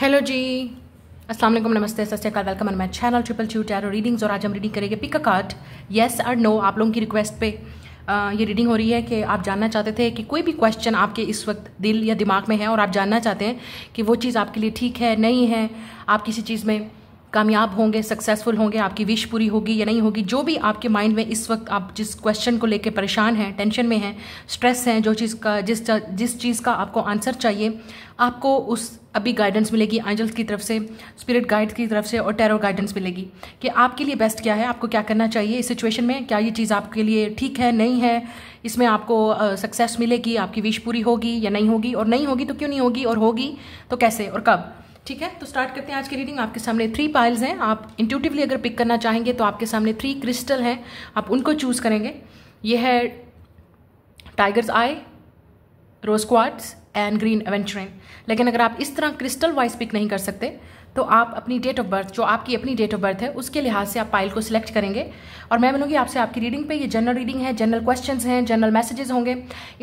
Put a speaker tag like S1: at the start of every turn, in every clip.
S1: Hello जी अस्सलाम वालेकुम नमस्ते सत welcome in my channel triple two tarot readings और आज हम रीडिंग करेंगे पिक अ कार्ड येस और नो आप लोगों की रिक्वेस्ट पे आ, ये रीडिंग हो रही है कि आप जानना चाहते थे कि कोई भी क्वेश्चन आपके इस वक्त दिल या दिमाग में है और आप जानना चाहते हैं कि वो चीज़ आपके लिए ठीक है नहीं है आप किसी चीज़ में कामयाब होंगे सक्सेसफुल होंगे आपकी विश पूरी होगी या नहीं होगी जो भी आपके माइंड में इस वक्त आप जिस क्वेश्चन को लेकर परेशान हैं टेंशन में हैं स्ट्रेस हैं जो चीज़ का जिस जिस चीज़ का आपको आंसर चाहिए आपको उस अभी गाइडेंस मिलेगी एंजल्स की तरफ से स्पिरिट गाइड की तरफ से और टेरो गाइडेंस मिलेगी कि आपके लिए बेस्ट क्या है आपको क्या करना चाहिए इस सिचुएशन में क्या ये चीज़ आपके लिए ठीक है नहीं है इसमें आपको सक्सेस मिलेगी आपकी विश पूरी होगी या नहीं होगी और नहीं होगी तो क्यों नहीं होगी और होगी तो कैसे और कब ठीक है तो स्टार्ट करते हैं आज की रीडिंग आपके सामने थ्री पाइल्स हैं आप इंट्यूटिवली अगर पिक करना चाहेंगे तो आपके सामने थ्री क्रिस्टल हैं आप उनको चूज़ करेंगे ये है tigers eye rose quartz and green aventurine लेकिन अगर आप इस तरह क्रिस्टल वाइज पिक नहीं कर सकते तो आप अपनी डेट ऑफ बर्थ जो आपकी अपनी डेट ऑफ बर्थ है उसके लिहाज से आप फाइल को सिलेक्ट करेंगे और मैं मिलूंगी आपसे आपकी रीडिंग पे ये जनरल रीडिंग है जनरल क्वेश्चन हैं जनरल मैसेजेस होंगे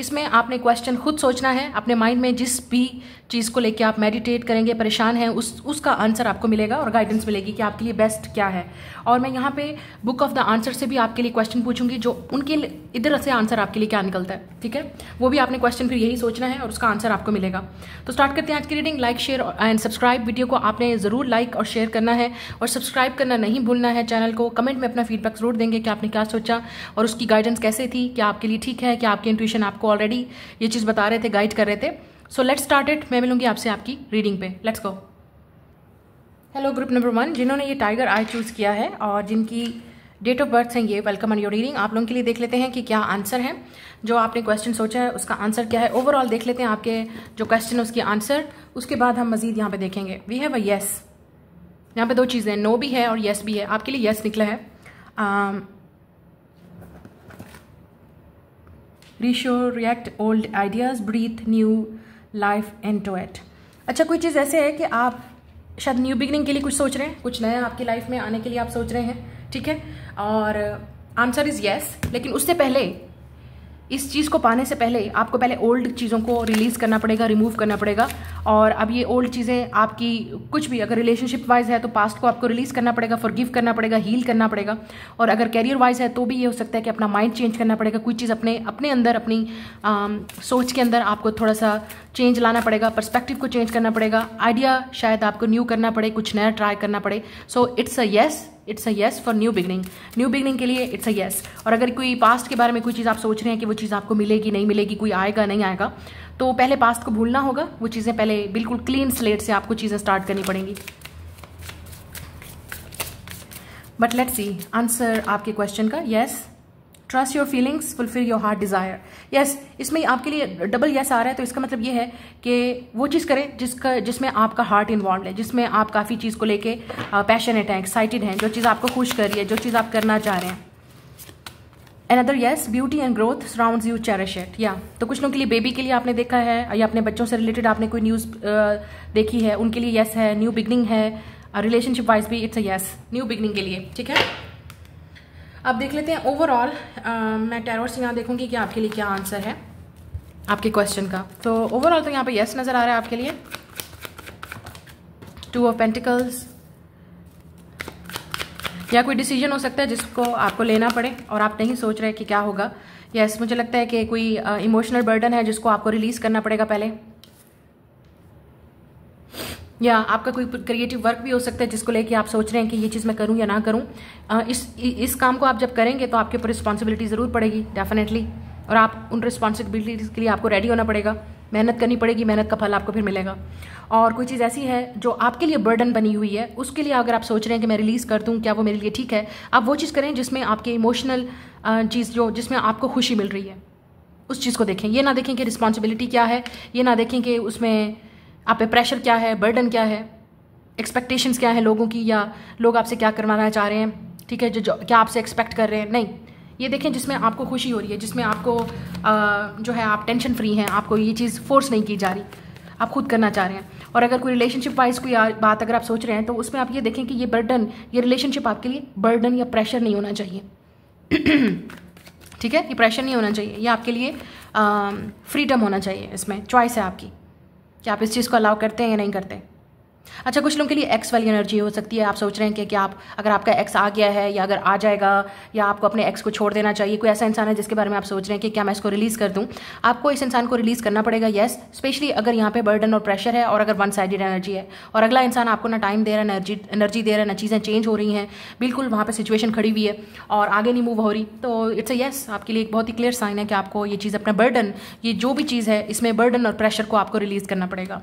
S1: इसमें आपने क्वेश्चन खुद सोचना है अपने माइंड में जिस भी चीज़ को लेकर आप मेडिटेट करेंगे परेशान हैं उस उसका आंसर आपको मिलेगा और गाइडेंस मिलेगी कि आपके लिए बेस्ट क्या है और मैं यहाँ पे बुक ऑफ द आंसर से भी आपके लिए क्वेश्चन पूछूंगी जो उनके इधर से आंसर आपके लिए क्या निकलता है ठीक है वो भी आपने क्वेश्चन फिर यही सोचना है और उसका आंसर आपको मिलेगा तो स्टार्ट करते हैं आज की reading like share and subscribe video को आपने ज़रूर लाइक और शेयर करना है और सब्सक्राइब करना नहीं भूलना है चैनल को कमेंट में अपना फीडबैक ज़रूर देंगे कि आपने क्या सोचा और उसकी गाइडेंस कैसे थी क्या आपके लिए ठीक है क्या आपके इंट्यूशन आपको ऑलरेडी ये चीज़ बता रहे थे गाइड कर रहे थे सो लेट्स स्टार्ट इट मैं मिलूंगी आपसे आपकी रीडिंग पे let's go hello group number one जिन्होंने ये टाइगर आई चूज़ किया है और जिनकी डेट ऑफ बर्थ है ये वेलकम एंड योर रीडिंग आप लोगों के लिए देख लेते हैं कि क्या आंसर है जो आपने क्वेश्चन सोचा है उसका आंसर क्या है ओवरऑल देख लेते हैं आपके जो क्वेश्चन है उसकी आंसर उसके बाद हम मजीद यहाँ पे देखेंगे वी हैव अ येस यहाँ पे दो चीज़ें नो भी है और येस भी है आपके लिए येस निकला है reshow react old ideas breathe new life and to it अच्छा कोई चीज़ ऐसे है कि आप शायद न्यू बिगनिंग के लिए कुछ सोच रहे हैं कुछ नया आपकी लाइफ में आने के लिए आप सोच रहे हैं ठीक है और आंसर इज़ येस लेकिन उससे पहले इस चीज़ को पाने से पहले आपको पहले ओल्ड चीज़ों को रिलीज़ करना पड़ेगा रिमूव करना पड़ेगा और अब ये ओल्ड चीज़ें आपकी कुछ भी अगर रिलेशनशिप वाइज है तो पास्ट को आपको रिलीज़ करना पड़ेगा फॉरगिव करना पड़ेगा हील करना पड़ेगा और अगर कैरियर वाइज है तो भी ये हो सकता है कि अपना माइंड चेंज करना पड़ेगा कोई चीज़ अपने अपने अंदर अपनी आ, um, सोच के अंदर आपको थोड़ा सा चेंज लाना पड़ेगा पर्सपेक्टिव को चेंज करना पड़ेगा आइडिया शायद आपको न्यू करना पड़े कुछ नया ट्राई करना पड़े so it's a yes it's a yes for new beginning new beginning के लिए इट्स अ येस और अगर कोई पास्ट के बारे में कोई चीज़ आप सोच रहे हैं कि वो चीज़ आपको मिलेगी नहीं मिलेगी कोई आएगा नहीं आएगा तो पहले पास्ट को भूलना होगा वो चीज़ें पहले बिल्कुल क्लीन स्लेट से आपको चीज़ें स्टार्ट करनी पड़ेंगी बट लेट्स सी आंसर आपके क्वेश्चन का yes yes, trust your feelings fulfil your heart desire yes इसमें आपके लिए डबल येस आ रहा है तो इसका मतलब ये है कि वो चीज़ करें जिसका जिसमें आपका हार्ट इन्वॉल्व है जिसमें आप काफ़ी चीज़ को लेके पैशनेट हैं एक्साइटेड हैं जो चीज़ आपको खुश कर रही है जो चीज़ आप करना चाह रहे हैं other yes beauty and growth surround you cherish it या तो कुछ लोगों के लिए बेबी के लिए आपने देखा है या अपने बच्चों से रिलेटेड आपने कोई न्यूज़ देखी है उनके लिए येस yes है न्यू बिगनिंग है रिलेशनशिप वाइज भी it's a yes new beginning के लिए ठीक है अब देख लेते हैं ओवरऑल मैं टैरोट से यहाँ देखूंगी कि आपके लिए क्या आंसर है आपके क्वेश्चन का तो ओवरऑल तो यहाँ पे यस नज़र आ रहा है आपके लिए टू ऑफ पेंटिकल्स या कोई डिसीजन हो सकता है जिसको आपको लेना पड़े और आप नहीं सोच रहे कि क्या होगा यस yes, मुझे लगता है कि कोई इमोशनल uh, बर्डन है जिसको आपको रिलीज़ करना पड़ेगा पहले या आपका कोई क्रिएटिव वर्क भी हो सकता है जिसको लेके आप सोच रहे हैं कि ये चीज़ मैं करूं या ना करूं इस इस काम को आप जब करेंगे तो आपके ऊपर रिस्पॉन्सिबिलिटी ज़रूर पड़ेगी डेफिनेटली और आप उन रिस्पॉन्सिबिलिटीज़ के लिए आपको रेडी होना पड़ेगा मेहनत करनी पड़ेगी मेहनत का फल आपको फिर मिलेगा और कोई चीज़ ऐसी है जो आपके लिए बर्डन बनी हुई है उसके लिए अगर आप सोच रहे हैं कि मैं रिलीज़ कर दूँ क्या वो मेरे लिए ठीक है आप वो चीज़ करें जिसमें आपके इमोशनल चीज़ जो जिसमें आपको खुशी मिल रही है उस चीज़ को देखें ये ना देखें कि रिस्पॉन्सिबिलिटी क्या है ये ना देखें कि उसमें आप पे प्रेशर क्या है बर्डन क्या है एक्सपेक्टेशंस क्या है लोगों की या लोग आपसे क्या करवाना चाह रहे हैं ठीक है जो, जो क्या आपसे एक्सपेक्ट कर रहे हैं नहीं ये देखें जिसमें आपको खुशी हो रही है जिसमें आपको आ, जो है आप टेंशन फ्री हैं आपको ये चीज़ फोर्स नहीं की जा रही आप खुद करना चाह रहे हैं और अगर कोई रिलेशनशिप वाइज कोई बात अगर आप सोच रहे हैं तो उसमें आप ये देखें कि ये बर्डन ये रिलेशनशिप आपके लिए बर्डन या प्रेशर नहीं होना चाहिए ठीक है ये प्रेशर नहीं होना चाहिए ये आपके लिए फ्रीडम होना चाहिए इसमें चॉइस है आपकी कि आप इस चीज़ को अलाउ करते हैं या नहीं करते अच्छा कुछ लोगों के लिए एक्स वाली एनर्जी हो सकती है आप सोच रहे हैं कि क्या आप अगर आपका एक्स आ गया है या अगर आ जाएगा या आपको अपने एक्स को छोड़ देना चाहिए कोई ऐसा इंसान है जिसके बारे में आप सोच रहे हैं कि क्या मैं इसको रिलीज़ कर दूँ आपको इस इंसान को रिलीज़ करना पड़ेगा येस स्पेशली अगर यहाँ पे बर्डन और प्रेशर है और अगर वन साइडेड एनर्जी है और अगला इंसान आपको ना टाइम दे रहा है एनर्जी एनर्जी दे रहा है ना चीज़ें चेंज हो रही हैं बिल्कुल वहाँ पर सिचुएशन खड़ी हुई है और आगे नहीं मूव हो रही तो इट्स अ येस आपके लिए एक बहुत ही क्लियर साइन है कि आपको ये चीज़ अपना बर्डन ये जो भी चीज़ है इसमें बर्डन और प्रेशर को आपको रिलीज़ करना पड़ेगा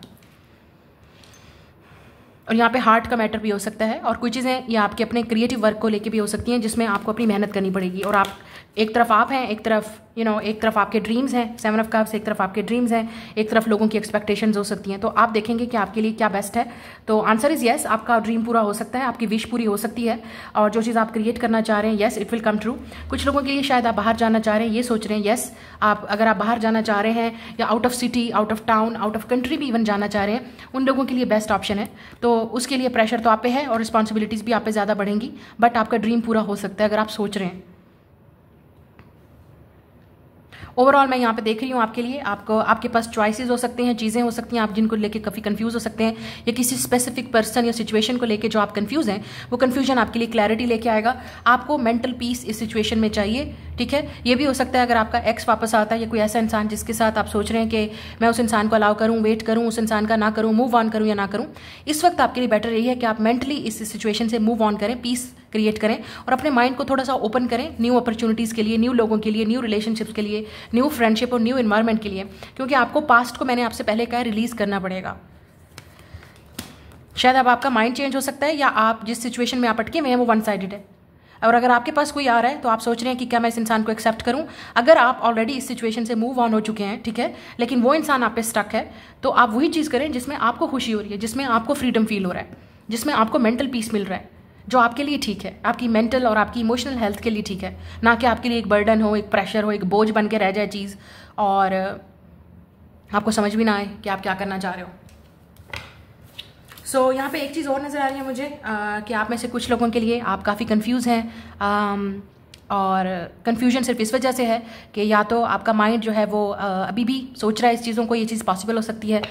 S1: और यहाँ पे हार्ट का मैटर भी हो सकता है और कुछ चीज़ें ये आपके अपने क्रिएटिव वर्क को लेके भी हो सकती हैं जिसमें आपको अपनी मेहनत करनी पड़ेगी और आप एक तरफ आप हैं एक तरफ यू you नो know, एक तरफ आपके ड्रीम्स हैं सेवन ऑफ कप्स एक तरफ आपके ड्रीम्स हैं एक तरफ लोगों की एक्सपेक्टेशन हो सकती हैं तो आप देखेंगे कि आपके लिए क्या बेस्ट है तो आंसर इज़ येस आपका ड्रीम पूरा हो सकता है आपकी विश पूरी हो सकती है और जो चीज़ आप क्रिएट करना चाह रहे हैं yes it will come true कुछ लोगों के लिए शायद आप बाहर जाना चाह रहे हैं ये सोच रहे हैं येस आप अगर आप बाहर जाना चाह रहे हैं या out of city out of town out of country भी इवन जाना चाह रहे हैं उन लोगों के लिए बेस्ट ऑप्शन है तो उसके लिए प्रेशर तो आप पे है और रिस्पॉन्सिबिलिटीज़ भी आप पे ज़्यादा बढ़ेंगी बट आपका ड्रीम पूरा हो सकता है अगर आप सोच रहे हैं ओवरऑल मैं यहाँ पे देख रही हूँ आपके लिए आपको आपके पास चॉइसेस हो सकते हैं चीज़ें हो सकती हैं आप जिनको लेके काफ़ी कंफ्यूज हो सकते हैं या किसी स्पेसिफिक पर्सन या सिचुएशन को लेके जो आप कंफ्यूज हैं वो कन्फ्यूजन आपके लिए क्लैरिटी लेके आएगा आपको मेंटल पीस इस सिचुएशन में चाहिए ठीक है ये भी हो सकता है अगर आपका एक्स वापस आता है या कोई ऐसा इंसान जिसके साथ आप सोच रहे हैं कि मैं उस इंसान को अलाउ करूँ वेट करूँ उस इंसान का ना करूँ मूव ऑन करूँ या ना करूँ इस वक्त आपके लिए बेटर यही है कि आप मेंटली इस सिचुएशन से मूव ऑन करें पीस क्रिएट करें और अपने माइंड को थोड़ा सा ओपन करें न्यू अपॉर्चुनिटीज़ के लिए न्यू लोगों के लिए न्यू रिलेशनशिप्स के लिए न्यू फ्रेंडशिप और न्यू इन्वायरमेंट के लिए क्योंकि आपको पास्ट को मैंने आपसे पहले कहा रिलीज़ करना पड़ेगा शायद अब आपका माइंड चेंज हो सकता है या आप जिस सिचुएशन में आप अटके हुए हैं वो वन साइडेड है और अगर आपके पास कोई आ रहा है तो आप सोच रहे हैं कि क्या मैं इस इंसान को एक्सेप्ट करूं अगर आप ऑलरेडी इस सिचुएशन से मूव ऑन हो चुके हैं ठीक है लेकिन वो इंसान आप पे स्टक है तो आप वही चीज़ करें जिसमें आपको खुशी हो रही है जिसमें आपको फ्रीडम फील हो रहा है जिसमें आपको मेंटल पीस मिल रहा है जो आपके लिए ठीक है आपकी मेंटल और आपकी इमोशनल हेल्थ के लिए ठीक है ना कि आपके लिए एक बर्डन हो एक प्रेशर हो एक बोझ बन के रह जाए चीज़ और आपको समझ भी ना आए कि आप क्या करना चाह रहे हो सो so, यहाँ पे एक चीज़ और नज़र आ रही है मुझे आ, कि आप में से कुछ लोगों के लिए आप काफ़ी कंफ्यूज हैं और कन्फ्यूजन सिर्फ इस वजह से है कि या तो आपका माइंड जो है वो आ, अभी भी सोच रहा है इस चीज़ों को ये चीज़ पॉसिबल हो सकती है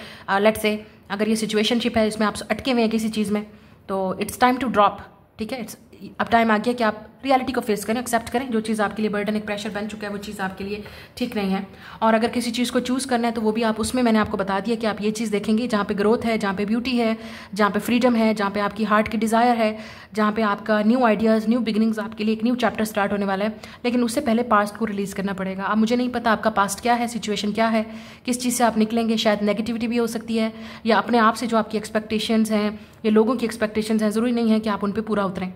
S1: लेट से अगर ये सिचुएशनशिप है इसमें आप अटके हुए हैं किसी चीज़ में तो इट्स टाइम टू ड्रॉप ठीक है इट्स अब टाइम आ गया कि आप रियलिटी को फेस करें एक्सेप्ट करें जो चीज़ आपके लिए बर्डन एक प्रेशर बन चुका है वो चीज़ आपके लिए ठीक नहीं है और अगर किसी चीज़ को चूज़ करना है तो वो भी आप उसमें मैंने आपको बता दिया कि आप ये चीज़ देखेंगे जहाँ पे ग्रोथ है जहाँ पे ब्यूटी है जहाँ पे फ्रीडम है जहाँ पे आपकी हार्ट की डिज़ायर है जहाँ पे आपका न्यू आइडियाज़ न्यू बिगिनिंग्स आपके लिए एक न्यू चैप्टर स्टार्ट होने वाला है लेकिन उससे पहले पास्ट को रिलीज़ करना पड़ेगा अब मुझे नहीं पता आपका पास्ट क्या है सिचुएशन क्या है किस चीज़ से आप निकलेंगे शायद नेगेटिविटी भी हो सकती है या अपने आप से जो आपकी एक्सपेक्टेशंस हैं या लोगों की एक्सपेक्टेशंस हैं ज़रूरी नहीं है कि आप उन पर पूरा उतरें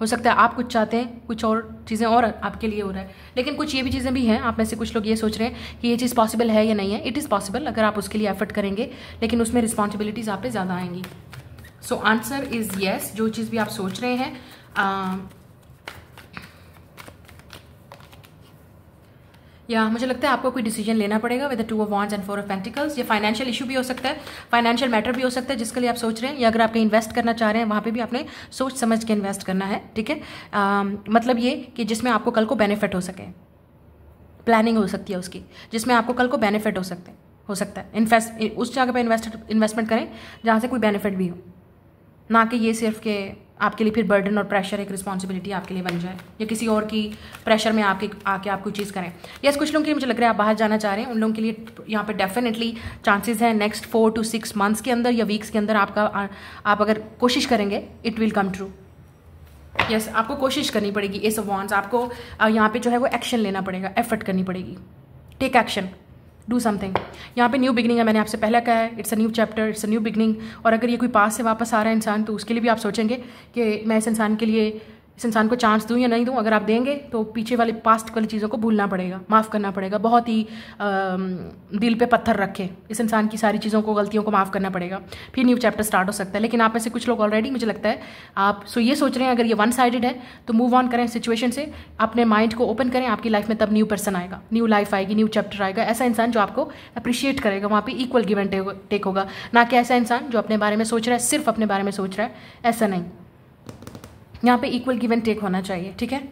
S1: हो सकता है आप कुछ चाहते हैं कुछ और चीज़ें और आपके लिए हो रहा है लेकिन कुछ ये भी चीज़ें भी हैं आप में से कुछ लोग ये सोच रहे हैं कि ये चीज़ पॉसिबल है या नहीं है इट इज़ पॉसिबल अगर आप उसके लिए एफर्ट करेंगे लेकिन उसमें रिस्पॉन्सिबिलिटीज़ आप पे ज़्यादा आएंगी सो आंसर इज़ येस जो चीज़ भी आप सोच रहे हैं या मुझे लगता है आपको कोई डिसीजन लेना पड़ेगा with two of wands and four of pentacles या फाइनेंशियल इशू भी हो सकता है फाइनेंशियल मैटर भी हो सकता है जिसके लिए आप सोच रहे हैं या अगर कहीं इन्वेस्ट करना चाह रहे हैं वहाँ पर भी आपने सोच समझ के इन्वेस्ट करना है ठीक है मतलब ये कि जिसमें आपको कल को बेनिफिट हो सके प्लानिंग हो सकती है उसकी जिसमें आपको कल को बेनिफिट हो सकते हैं हो सकता है इन्वेस्ट उस जगह पर इन्वेस्ट इन्वेस्टमेंट करें जहाँ से कोई बेनिफिट भी हो ना कि ये सिर्फ के आपके लिए फिर बर्डन और प्रेशर एक रिस्पॉन्सिबिलिटी आपके लिए बन जाए या किसी और की प्रेशर में आपके आके आप कोई चीज़ करें यस कुछ लोगों के लिए मुझे लग रहा है आप बाहर जाना चाह रहे हैं उन लोगों के लिए यहाँ पे डेफिनेटली चांसेस हैं next four to six months के अंदर या वीक्स के अंदर आपका आप अगर कोशिश करेंगे it will come true yes आपको कोशिश करनी पड़ेगी इस वॉन्स आपको यहाँ पर जो है वो एक्शन लेना पड़ेगा एफर्ट करनी पड़ेगी टेक एक्शन डू समथिंग यहाँ पे न्यू बिगनिंग है मैंने आपसे पहले कहा है it's a new chapter it's a new beginning और अगर ये कोई पास से वापस आ रहा है इंसान तो उसके लिए भी आप सोचेंगे कि मैं इस इंसान के लिए इस इंसान को चांस दूँ या नहीं दूँ अगर आप देंगे तो पीछे वाले पास्ट वाली चीज़ों को भूलना पड़ेगा माफ़ करना पड़ेगा बहुत ही आ, दिल पे पत्थर रखें इस इंसान की सारी चीज़ों को गलतियों को माफ़ करना पड़ेगा फिर न्यू चैप्टर स्टार्ट हो सकता है लेकिन आप में से कुछ लोग ऑलरेडी मुझे लगता है आप सो ये सोच रहे हैं अगर ये वन साइडेड है तो मूव ऑन करें सिचुएशन से अपने माइंड को ओपन करें आपकी लाइफ में तब न्यू पर्सन आएगा न्यू लाइफ आएगी न्यू चैप्टर आएगा ऐसा इंसान जो आपको अप्रिशिएट करेगा वहाँ पर इक्वल गिव एंड टेक होगा ना कि ऐसा इंसान जो अपने बारे में सोच रहा है सिर्फ अपने बारे में सोच रहा है ऐसा नहीं यहाँ पे इक्वल गिव एंड टेक होना चाहिए ठीक है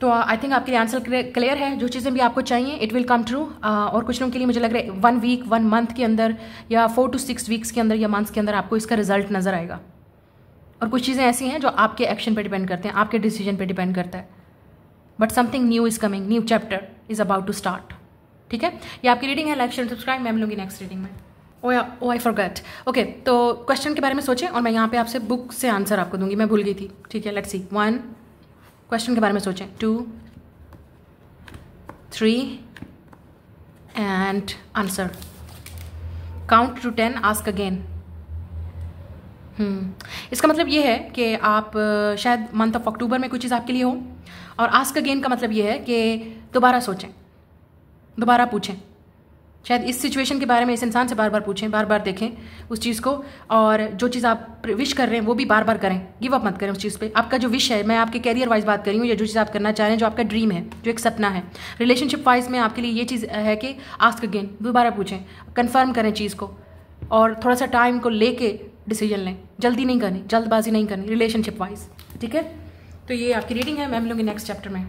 S1: तो आई uh, थिंक आपके लिए आंसर क्लियर है जो चीज़ें भी आपको चाहिए इट विल कम ट्रू और कुछ लोगों के लिए मुझे लग रहा है वन वीक वन मंथ के अंदर या फोर टू सिक्स वीक्स के अंदर या मंथ्स के अंदर आपको इसका रिजल्ट नज़र आएगा और कुछ चीज़ें ऐसी हैं जो आपके एक्शन पर डिपेंड करते हैं आपके डिसीजन पर डिपेंड करता है but something new is coming new chapter is about to start ठीक है ये आपकी रीडिंग है लाइक शेयर सब्सक्राइब मैम लूंगी नेक्स्ट रीडिंग में oh yeah oh I forget okay तो क्वेश्चन के बारे में सोचें और मैं यहाँ पे आपसे बुक से आंसर आपको दूंगी मैं भूल गई थी ठीक है लेट्स सी वन क्वेश्चन के बारे में सोचें two three and answer count to ten ask again इसका मतलब ये है कि आप शायद मंथ ऑफ अक्टूबर में कोई चीज़ आपके लिए हो और आस्क अगेन का मतलब ये है कि दोबारा सोचें दोबारा पूछें शायद इस सिचुएशन के बारे में इस इंसान से बार बार पूछें बार बार देखें उस चीज़ को और जो चीज़ आप विश कर रहे हैं वो भी बार बार करें गिव अप मत करें उस चीज़ पे आपका जो विश है मैं आपके कैरियर वाइज बात कर रही हूँ या जो चीज़ आप करना चाह रहे हैं जो आपका ड्रीम है जो एक सपना है रिलेशनशिप वाइज में आपके लिए ये चीज़ है कि आस्क अगेन दोबारा पूछें कन्फर्म करें चीज़ को और थोड़ा सा टाइम को ले डिसीजन लें जल्दी नहीं करनी जल्दबाजी नहीं करनी रिलेशनशिप वाइज ठीक है तो ये आपकी रीडिंग है मैं मिलूँगी नेक्स्ट चैप्टर में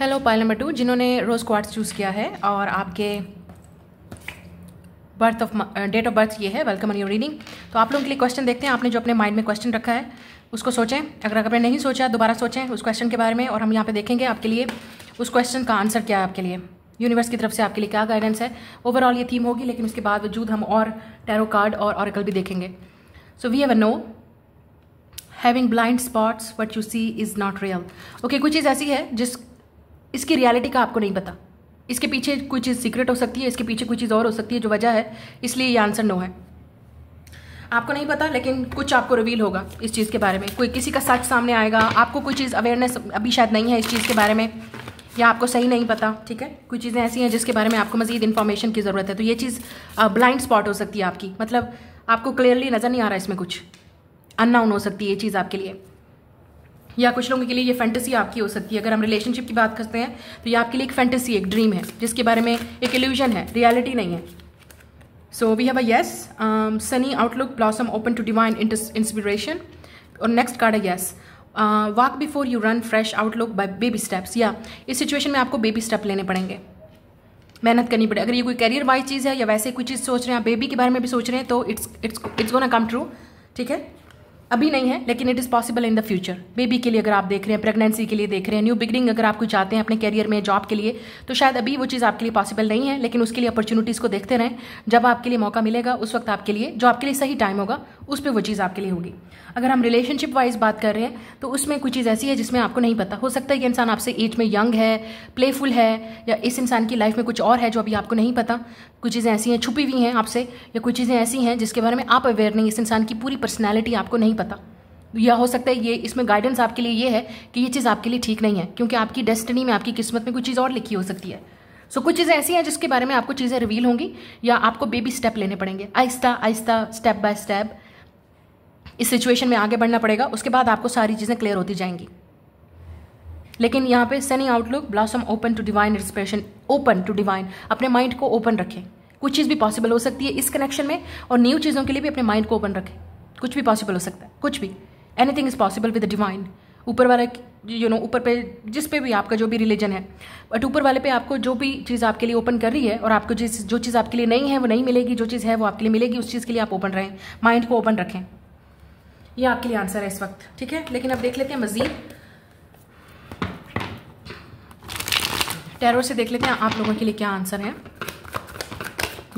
S1: हेलो पाइल नंबर टू जिन्होंने रोज़ क्वार्ट्स चूज़ किया है और आपके birth of date of birth ये है वेलकम ऑन योर रीडिंग तो आप लोगों के लिए क्वेश्चन देखते हैं आपने जो अपने माइंड में क्वेश्चन रखा है उसको सोचें अगर मैंने नहीं सोचा दोबारा सोचें उस क्वेश्चन के बारे में और हम यहाँ पे देखेंगे आपके लिए उस क्वेश्चन का आंसर क्या है आपके लिए यूनिवर्स की तरफ से आपके लिए क्या गाइडेंस है ओवरऑल ये थीम होगी लेकिन उसके बावजूद हम और टैरो कार्ड और ऑरिकल भी देखेंगे so we have a no having blind spots what you see is not real okay कुछ चीज़ ऐसी है जिस इसकी रियलिटी का आपको नहीं पता इसके पीछे कोई चीज़ सीक्रेट हो सकती है इसके पीछे कोई चीज़ और हो सकती है जो वजह है इसलिए ये आंसर नो है आपको नहीं पता लेकिन कुछ आपको रिवील होगा इस चीज़ के बारे में कोई किसी का सच सामने आएगा आपको कोई चीज़ अवेयरनेस अभी शायद नहीं है इस चीज़ के बारे में या आपको सही नहीं पता ठीक है कुछ चीज़ें ऐसी हैं जिसके बारे में आपको मज़ीद इन्फॉर्मेशन की ज़रूरत है तो ये चीज़ ब्लाइंड स्पॉट हो सकती है आपकी मतलब आपको क्लियरली नज़र नहीं आ रहा इसमें कुछ अननाउन हो सकती है ये चीज़ आपके लिए या कुछ लोगों के लिए ये फैंटेसी आपकी हो सकती है अगर हम रिलेशनशिप की बात करते हैं तो ये आपके लिए एक फैंटेसी एक ड्रीम है जिसके बारे में एक एल्यूजन है रियलिटी नहीं है so we have a yes sunny outlook blossom open to divine inspiration और नेक्स्ट कार्ड है yes walk before you run fresh outlook by baby steps या इस सिचुएशन में आपको बेबी स्टेप लेने पड़ेंगे मेहनत करनी पड़ेगी अगर ये कोई करियर वाइज चीज़ है या वैसे कोई चीज़ सोच रहे हैं आप बेबी के बारे में भी सोच रहे हैं तो it's it's it's gonna come true ठीक है अभी नहीं है लेकिन it is possible in the future baby के लिए अगर आप देख रहे हैं प्रेगनेंसी के लिए देख रहे हैं न्यू बिगनिंग अगर आप कुछ चाहते हैं अपने कैरियर में जॉब के लिए तो शायद अभी वो चीज़ आपके लिए पॉसिबल नहीं है लेकिन उसके लिए अपॉर्चुनिटीज़ को देखते रहें जब आपके लिए मौका मिलेगा उस वक्त आपके लिए जो आपके लिए सही टाइम होगा उस पर वो चीज़ आपके लिए होगी अगर हम रिलेशनशिप वाइज बात कर रहे हैं तो उसमें कुछ चीज़ ऐसी है जिसमें आपको नहीं पता हो सकता है कि इंसान आपसे एज में यंग है प्लेफुल है या इस इंसान की लाइफ में कुछ और है जो अभी आपको नहीं पता कुछ चीज़ें ऐसी हैं छुपी हुई हैं आपसे या कुछ चीज़ें ऐसी हैं जिसके बारे में आप अवेयर नहीं इस इंसान की पूरी पर्सनैलिटी आपको नहीं पता या हो सकता है ये इसमें गाइडेंस आपके लिए ये है कि ये चीज़ आपके लिए ठीक नहीं है क्योंकि आपकी डेस्टिनी में आपकी किस्मत में कुछ चीज़ और लिखी हो सकती है सो so, कुछ चीज़ें ऐसी हैं जिसके बारे में आपको चीज़ें रिवील होंगी या आपको बेबी स्टेप लेने पड़ेंगे आहिस्ता आहिस्ता स्टेप बाय स्टेप इस सिचुएशन में आगे बढ़ना पड़ेगा उसके बाद आपको सारी चीज़ें क्लियर होती जाएंगी लेकिन यहाँ पे sunny outlook blossom open to divine inspiration open to divine अपने माइंड को ओपन रखें कुछ चीज़ भी पॉसिबल हो सकती है इस कनेक्शन में और न्यू चीज़ों के लिए भी अपने माइंड को ओपन रखें कुछ भी पॉसिबल हो सकता है कुछ भी anything is possible with divine ऊपर वाला यू नो ऊपर पे जिस पे भी आपका जो भी रिलीजन है बट ऊपर वाले पे आपको जो भी चीज़ आपके लिए ओपन कर रही है और आपको जिस जो चीज़ आपके लिए नहीं है वो नहीं मिलेगी जो चीज़ है वो आपके लिए मिलेगी उस चीज़ के लिए आप ओपन रहें माइंड को ओपन रखें ये आपके लिए आंसर है इस वक्त ठीक है लेकिन अब देख लेते हैं मजीद टैरो से देख लेते हैं आप लोगों के लिए क्या आंसर है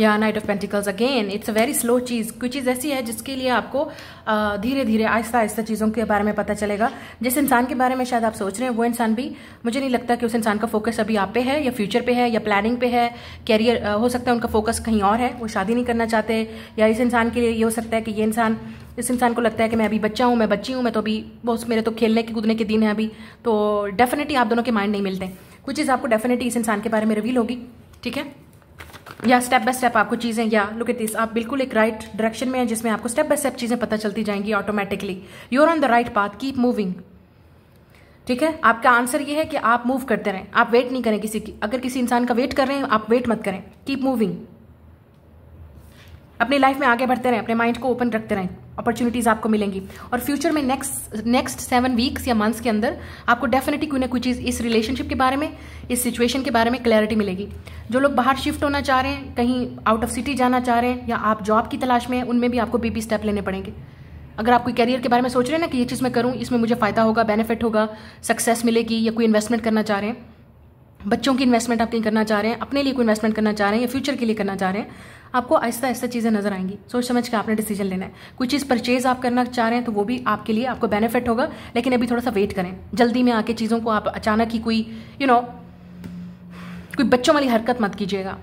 S1: या knight of pentacles again it's a very slow चीज़ कोई चीज़ ऐसी है जिसके लिए आपको धीरे धीरे आहिस्ता आहिस्ता चीज़ों के बारे में पता चलेगा जिस इंसान के बारे में शायद आप सोच रहे हैं वो इंसान भी मुझे नहीं लगता कि उस इंसान का फोकस अभी आप पे है या फ्यूचर पे है या प्लानिंग पे है कैरियर हो सकता है उनका फोकस कहीं और है वो शादी नहीं करना चाहते या इस इंसान के लिए ये हो सकता है कि ये इंसान इस इंसान को लगता है कि मैं अभी बच्चा हूँ मैं बच्ची हूँ मैं तो अभी बहुत मेरे तो खेलने के कूदने के दिन है अभी तो डेफिनेटली आप दोनों के माइंड नहीं मिलते कुछ चीज़ आपको डेफिनेटली इस इंसान के बारे में रिवील होगी ठीक है या स्टेप बाय स्टेप आपको चीज़ें या लुक एट दिस आप बिल्कुल एक राइट right डायरेक्शन में है जिसमें आपको स्टेप बाय स्टेप चीज़ें पता चलती जाएंगी automatically you are on the right path keep moving ठीक है आपका आंसर ये है कि आप मूव करते रहें आप वेट नहीं करें किसी की अगर किसी इंसान का वेट कर रहे हैं आप वेट मत करें कीप मूविंग अपनी लाइफ में आगे बढ़ते रहें अपने माइंड को ओपन रखते रहें अपॉर्चुनिटीज़ आपको मिलेंगी और फ्यूचर में नेक्स्ट नेक्स्ट सेवन वीक्स या मंथ्स के अंदर आपको डेफिनेटली कोई ना कोई चीज़ इस रिलेशनशिप के बारे में इस सिचुएशन के बारे में क्लैरिटी मिलेगी जो लोग बाहर शिफ्ट होना चाह रहे हैं कहीं आउट ऑफ सिटी जाना चाह रहे हैं या आप जॉब की तलाश में हैं उनमें भी आपको बेबी स्टेप लेने पड़ेंगे अगर आप कोई करियर के बारे में सोच रहे हैं ना कि ये चीज़ मैं करूँ इसमें मुझे फ़ायदा होगा बेनिफिट होगा सक्सेस मिलेगी या कोई इन्वेस्टमेंट करना चाह रहे हैं बच्चों की इन्वेस्टमेंट आप कहीं करना चाह रहे हैं अपने लिए कोई इन्वेस्टमेंट करना चाह रहे हैं या फ्यूचर के लिए करना चाह रहे हैं आपको ऐसा ऐसा चीज़ें नजर आएंगी सोच समझ के आपने डिसीजन लेना है कोई चीज़ परचेज आप करना चाह रहे हैं तो वो भी आपके लिए आपको बेनिफिट होगा लेकिन अभी थोड़ा सा वेट करें जल्दी में आके चीज़ों को आप अचानक ही कोई यू नो कोई बच्चों वाली हरकत मत कीजिएगा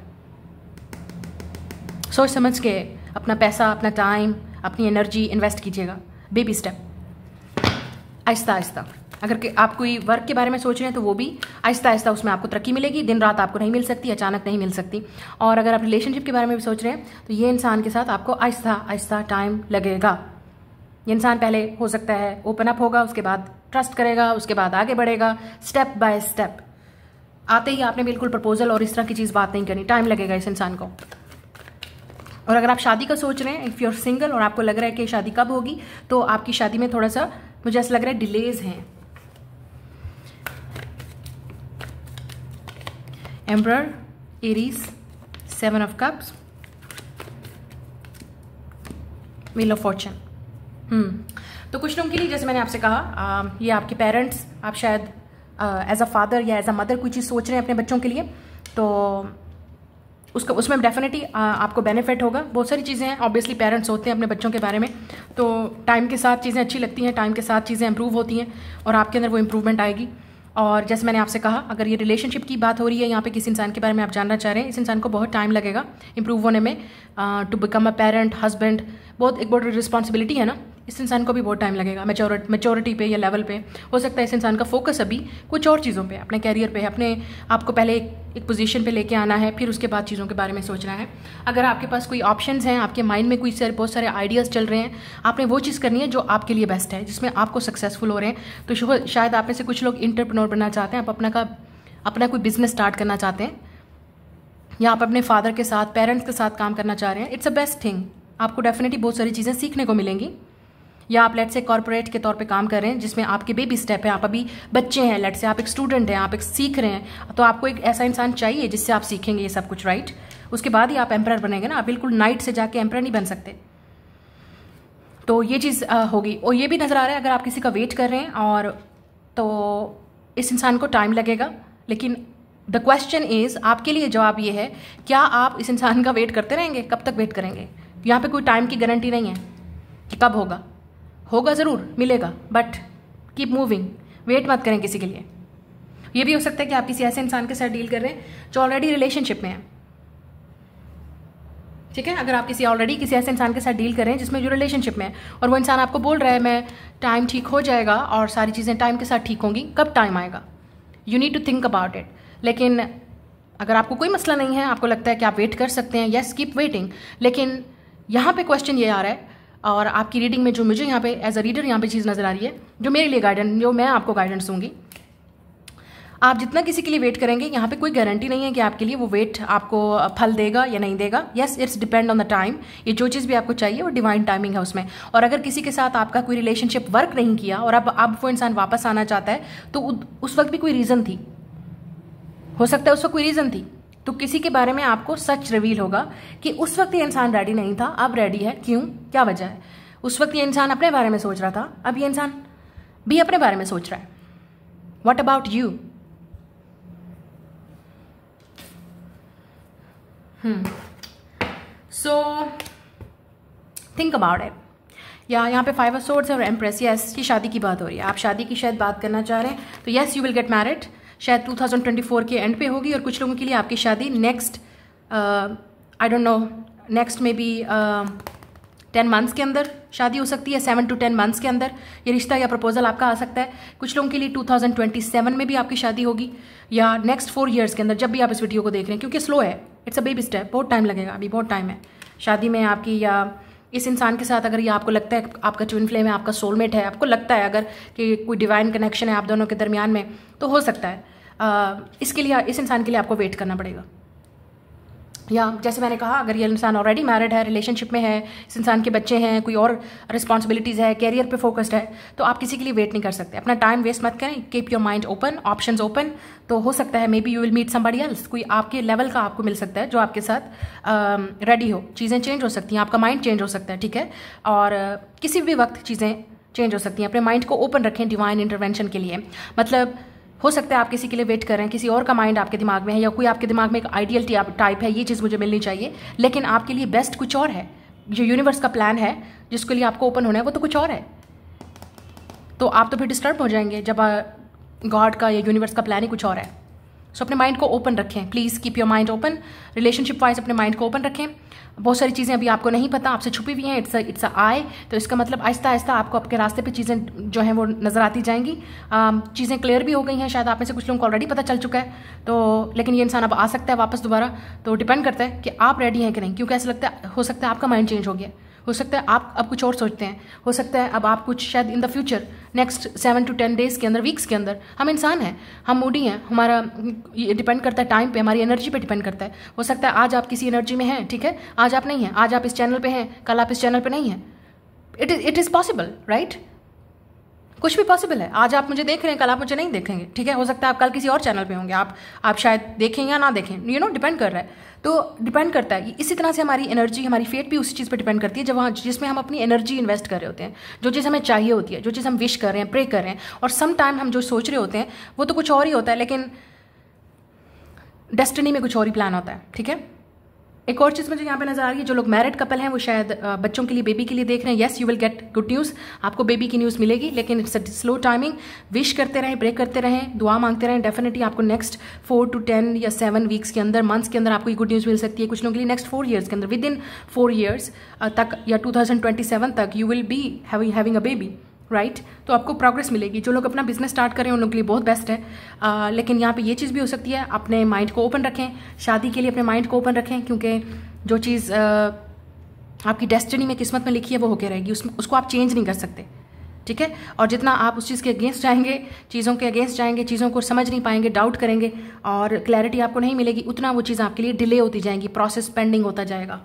S1: सोच समझ के अपना पैसा अपना टाइम अपनी एनर्जी इन्वेस्ट कीजिएगा बेबी स्टेप आहिस्ता आहिस्ता अगर आप कोई वर्क के बारे में सोच रहे हैं तो वो भी आहिस्ता आहिस्ता उसमें आपको तरक्की मिलेगी दिन रात आपको नहीं मिल सकती अचानक नहीं मिल सकती और अगर आप रिलेशनशिप के बारे में भी सोच रहे हैं तो ये इंसान के साथ आपको आहिस्ता आहिस्ता टाइम लगेगा ये इंसान पहले हो सकता है ओपन अप होगा उसके बाद ट्रस्ट करेगा उसके बाद आगे बढ़ेगा स्टेप बाय स्टेप आते ही आपने बिल्कुल प्रपोजल और इस तरह की चीज़ बात नहीं करनी टाइम लगेगा इस इंसान को और अगर आप शादी का सोच रहे हैं इफ़ यू आर सिंगल और आपको लग रहा है कि शादी कब होगी तो आपकी शादी में थोड़ा सा मुझे ऐसा लग रहा है डिलेज हैं emperor aries seven of cups wheel of fortune Hmm. तो कुछ लोगों के लिए जैसे मैंने आपसे कहा आ, ये आपके पेरेंट्स आप शायद एज अ फादर या एज अ मदर कोई चीज़ सोच रहे हैं अपने बच्चों के लिए तो उसका उसमें डेफिनेटली आपको बेनिफिट होगा बहुत सारी चीज़ें हैं ऑब्वियसली पेरेंट्स होते हैं अपने बच्चों के बारे में तो टाइम के साथ चीज़ें अच्छी लगती हैं टाइम के साथ चीज़ें इम्प्रूव होती हैं और आपके अंदर वो इम्प्रूवमेंट आएगी और जैसे मैंने आपसे कहा अगर ये रिलेशनशिप की बात हो रही है यहाँ पे किसी इंसान के बारे में आप जानना चाह रहे हैं इस इंसान को बहुत टाइम लगेगा इंप्रूव होने में to become a parent husband बहुत एक बहुत रिस्पॉन्सिबिलिटी है ना इस इंसान को भी बहुत टाइम लगेगा मेचोरिट मेचोरिटी पे या लेवल पे हो सकता है इस इंसान का फोकस अभी कुछ और चीज़ों पे अपने कैरियर पे अपने आपको पहले एक एक पोजीशन पे लेके आना है फिर उसके बाद चीज़ों के बारे में सोचना है अगर आपके पास कोई ऑप्शंस हैं आपके माइंड में कोई सारे बहुत सारे आइडियाज़ चल रहे हैं आपने वो चीज़ करनी है जो आपके लिए बेस्ट है जिसमें आपको सक्सेसफुल हो रहे हैं तो शायद आप में से कुछ लोग इंटरप्रनोर बनना चाहते हैं आप अपना का अपना कोई बिजनेस स्टार्ट करना चाहते हैं या आप अपने फादर के साथ पेरेंट्स के साथ काम करना चाह रहे हैं इट्स अ बेस्ट थिंग आपको डेफिनेटली बहुत सारी चीज़ें सीखने को मिलेंगी या आप लेट से कॉरपोरेट के तौर पे काम कर रहे हैं जिसमें आपके बेबी स्टेप हैं आप अभी बच्चे हैं लेट से आप एक स्टूडेंट हैं आप एक सीख रहे हैं तो आपको एक ऐसा इंसान चाहिए जिससे आप सीखेंगे ये सब कुछ राइट उसके बाद ही आप एम्प्रायर बनेंगे ना आप बिल्कुल नाइट से जाके एम्प्रायर नहीं बन सकते तो ये चीज़ होगी और ये भी नज़र आ रहा है अगर आप किसी का वेट कर रहे हैं और तो इस इंसान को टाइम लगेगा लेकिन द क्वेश्चन इज़ आपके लिए जवाब ये है क्या आप इस इंसान का वेट करते रहेंगे कब तक वेट करेंगे यहाँ पे कोई टाइम की गारंटी नहीं है कि कब होगा होगा ज़रूर मिलेगा बट कीप मूविंग वेट मत करें किसी के लिए ये भी हो सकता है कि आप किसी ऐसे इंसान के साथ डील कर रहे हैं जो ऑलरेडी रिलेशनशिप में है ठीक है अगर आप किसी ऑलरेडी किसी ऐसे इंसान के साथ डील कर रहे हैं जिसमें जो रिलेशनशिप में है और वो इंसान आपको बोल रहा है मैं टाइम ठीक हो जाएगा और सारी चीज़ें टाइम के साथ ठीक होंगी कब टाइम आएगा you need to think about it लेकिन अगर आपको कोई मसला नहीं है आपको लगता है कि आप वेट कर सकते हैं येस कीप वेटिंग लेकिन यहाँ पे क्वेश्चन ये आ रहा है और आपकी रीडिंग में जो मुझे यहाँ पे एज अ रीडर यहाँ पे चीज़ नज़र आ रही है जो मेरे लिए गाइडेंस जो मैं आपको गाइडेंस दूंगी आप जितना किसी के लिए वेट करेंगे यहाँ पे कोई गारंटी नहीं है कि आपके लिए वो वेट आपको फल देगा या नहीं देगा yes it's depend on the time ये जो चीज़ भी आपको चाहिए वो डिवाइन टाइमिंग है उसमें और अगर किसी के साथ आपका कोई रिलेशनशिप वर्क नहीं किया और अब अब वो इंसान वापस आना चाहता है तो उस वक्त भी कोई रीज़न थी हो सकता है उस वक्त कोई रीज़न थी तो किसी के बारे में आपको सच रिवील होगा कि उस वक्त ये इंसान रेडी नहीं था अब रेडी है क्यों क्या वजह है उस वक्त ये इंसान अपने बारे में सोच रहा था अब ये इंसान भी अपने बारे में सोच रहा है what about you so think about it या यहाँ पे फाइव ऑफ सोर्ड्स और एम्प्रेस यस की शादी की बात हो रही है आप शादी की शायद बात करना चाह रहे हैं तो yes you will get married शायद 2024 के एंड पे होगी और कुछ लोगों के लिए आपकी शादी next I don't know next maybe ten months के अंदर शादी हो सकती है सेवन टू टेन मंथ्स के अंदर ये रिश्ता या प्रपोजल आपका आ सकता है कुछ लोगों के लिए 2027 में भी आपकी शादी होगी या नेक्स्ट फोर ईयर्स के अंदर जब भी आप इस वीडियो को देख रहे हैं क्योंकि स्लो है इट्स अ बेबी स्टेप बहुत टाइम लगेगा अभी बहुत टाइम है शादी में आपकी या इस इंसान के साथ अगर ये आपको लगता है आपका ट्विन फ्लेम है आपका सोलमेट है आपको लगता है अगर कि कोई डिवाइन कनेक्शन है आप दोनों के दरमियान में तो हो सकता है आ, इसके लिए इस इंसान के लिए आपको वेट करना पड़ेगा या जैसे मैंने कहा अगर ये इंसान ऑलरेडी मैरिड है रिलेशनशिप में है इस इंसान के बच्चे हैं कोई और रिस्पॉन्सिबिलिटीज़ है कैरियर पे फोकस्ड है तो आप किसी के लिए वेट नहीं कर सकते अपना टाइम वेस्ट मत करें keep your mind open option open तो हो सकता है maybe you will meet somebody else कोई आपके लेवल का आपको मिल सकता है जो आपके साथ रेडी uh, हो चीज़ें चेंज हो सकती हैं आपका माइंड चेंज हो सकता है ठीक है और uh, किसी भी वक्त चीज़ें चेंज हो सकती हैं अपने माइंड को ओपन रखें डिवाइन इंटरवेंशन के लिए मतलब हो सकता है आप किसी के लिए वेट कर रहे हैं किसी और का माइंड आपके दिमाग में है या कोई आपके दिमाग में एक आइडियल टाइप है ये चीज़ मुझे मिलनी चाहिए लेकिन आपके लिए बेस्ट कुछ और है जो यूनिवर्स का प्लान है जिसके लिए आपको ओपन होना है वो तो कुछ और है तो आप तो फिर डिस्टर्ब हो जाएंगे जब गॉड uh, का या यूनिवर्स का प्लान ही कुछ और है सो so, अपने माइंड को ओपन रखें please keep your mind open relationship wise अपने माइंड को ओपन रखें बहुत सारी चीज़ें अभी आपको नहीं पता आपसे छुपी हुई हैं इट्स इट्स अ तो इसका मतलब आहिस्ता आहिस्ता आपको आपके रास्ते पे चीज़ें जो हैं वो नज़र आती जाएंगी um, चीज़ें क्लियर भी हो गई हैं शायद आप में से कुछ लोगों को ऑलरेडी पता चल चुका है तो लेकिन ये इंसान अब आ सकता है वापस दोबारा तो डिपेंड करता है कि आप रेडी हैं कि नहीं क्योंकि ऐसा लगता है हो सकता है आपका माइंड चेंज हो गया हो सकता है आप अब कुछ और सोचते हैं हो सकता है अब आप कुछ शायद in the future next seven to ten days के अंदर वीक्स के अंदर हम इंसान हैं हम मूडी हैं हमारा ये डिपेंड करता है टाइम पे हमारी एनर्जी पे डिपेंड करता है हो सकता है आज आप किसी एनर्जी में हैं ठीक है आज आप नहीं हैं आज आप इस चैनल पर हैं कल आप इस चैनल पर नहीं हैं it is it is possible right कुछ भी पॉसिबल है आज आप मुझे देख रहे हैं कल आप मुझे नहीं देखेंगे ठीक है हो सकता है आप कल किसी और चैनल पे होंगे आप आप शायद देखें या ना देखें यू नो डिपेंड कर रहा है तो डिपेंड करता है इसी तरह से हमारी एनर्जी हमारी फेट भी उसी चीज़ पर डिपेंड करती है जब वहाँ जिसमें हम अपनी एनर्जी इन्वेस्ट कर रहे होते हैं जो चीज़ हमें चाहिए होती है जो चीज़ हम विश कर रहे हैं प्रे कर रहे हैं और सम टाइम हम जो सोच रहे होते हैं वो तो कुछ और ही होता है लेकिन डेस्टिनी में कुछ और ही प्लान होता है ठीक है एक और चीज़ मुझे यहाँ पे नजर आ रही है जो लोग मैरिड कपल हैं वो शायद बच्चों के लिए बेबी के लिए देख रहे हैं yes you will get good news आपको बेबी की न्यूज़ मिलेगी लेकिन it's a slow timing wish करते रहें ब्रेक करते रहें दुआ मांगते रहें डेफिनेटली आपको नेक्स्ट फोर टू टेन या सेवन वीक्स के अंदर मंथ्स के अंदर आपको ये गुड न्यूज़ मिल सकती है कुछ लोगों के लिए नेक्स्ट फोर ईयर्स के अंदर विद इन फोर ईयर्स तक या टू तक you will be having a baby right right? तो आपको प्रोग्रेस मिलेगी जो लोग अपना बिजनेस स्टार्ट करें उन लोगों के लिए बहुत बेस्ट है आ, लेकिन यहाँ पे ये चीज़ भी हो सकती है अपने माइंड को ओपन रखें शादी के लिए अपने माइंड को ओपन रखें क्योंकि जो चीज़ आ, आपकी डेस्टिनी में किस्मत में लिखी है वो होकर रहेगी उस, उसको आप चेंज नहीं कर सकते ठीक है और जितना आप उस चीज़ के अगेंस्ट जाएंगे चीज़ों के अगेंस्ट जाएंगे चीज़ों को समझ नहीं पाएंगे डाउट करेंगे और क्लैरिटी आपको नहीं मिलेगी उतना वो चीज़ आपके लिए डिले होती जाएंगी प्रोसेस पेंडिंग होता जाएगा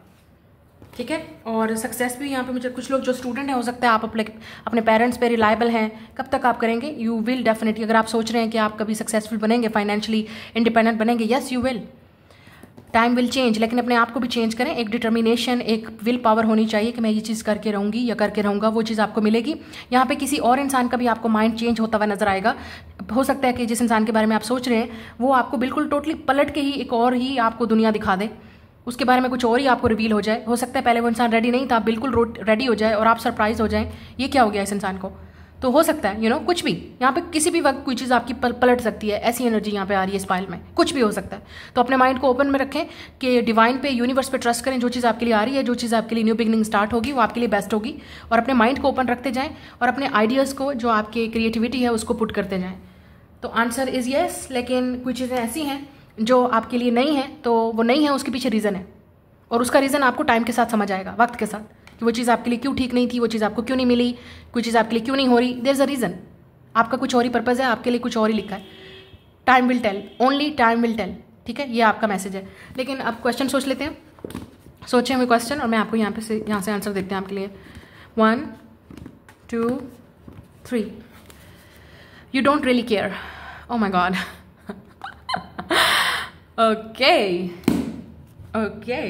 S1: ठीक है और सक्सेस भी यहाँ पे मुझे कुछ लोग जो स्टूडेंट हैं हो सकता है आप अपने अपने पेरेंट्स पे रिलायबल हैं कब तक आप करेंगे यू विल डेफिनेटली अगर आप सोच रहे हैं कि आप कभी सक्सेसफुल बनेंगे फाइनेंशियली इंडिपेंडेंट बनेंगे yes you will time will change लेकिन अपने आप को भी चेंज करें एक डिटर्मिनेशन एक विल पावर होनी चाहिए कि मैं ये चीज़ करके रहूँगी या करके रहूँगा वो चीज़ आपको मिलेगी यहाँ पे किसी और इंसान का भी आपको माइंड चेंज होता हुआ नजर आएगा हो सकता है कि जिस इंसान के बारे में आप सोच रहे हैं वो आपको बिल्कुल टोटली पलट के ही एक और ही आपको दुनिया दिखा दे उसके बारे में कुछ और ही आपको रिवील हो जाए हो सकता है पहले वो इंसान रेडी नहीं था बिल्कुल रेडी हो जाए और आप सरप्राइज हो जाएं ये क्या हो गया इस इंसान को तो हो सकता है यू you नो know, कुछ भी यहाँ पे किसी भी वक्त कोई चीज़ आपकी पल, पलट सकती है ऐसी एनर्जी यहाँ पे आ रही है इस में कुछ भी हो सकता है तो अपने माइंड को ओपन में रखें कि डिवाइन पे यूनिवर्स पे ट्रस्ट करें जो चीज़ आपके लिए आ रही है जो चीज़ आपके लिए न्यू बिगनिंग स्टार्ट होगी वो आपके लिए बेस्ट होगी और अपने माइंड को ओपन रखते जाएँ और अपने आइडियाज़ को जो आपकी क्रिएटिविटी है उसको पुट करते जाएँ तो आंसर इज़ येस लेकिन कुछ चीज़ें ऐसी हैं जो आपके लिए नहीं है तो वो नहीं है उसके पीछे रीज़न है और उसका रीज़न आपको टाइम के साथ समझ आएगा वक्त के साथ कि वो चीज़ आपके लिए क्यों ठीक नहीं थी वो चीज़ आपको क्यों नहीं मिली कोई चीज़ आपके लिए क्यों नहीं हो रही देर इज़ अ रीज़न आपका कुछ और ही पर्पज़ है आपके लिए कुछ और ही लिखा है time will tell only time will tell ठीक है ये आपका मैसेज है लेकिन आप क्वेश्चन सोच लेते हैं सोचे हुए क्वेश्चन और मैं आपको यहाँ पे से यहाँ से आंसर देते हैं आपके लिए one two three you don't really care oh my god okay okay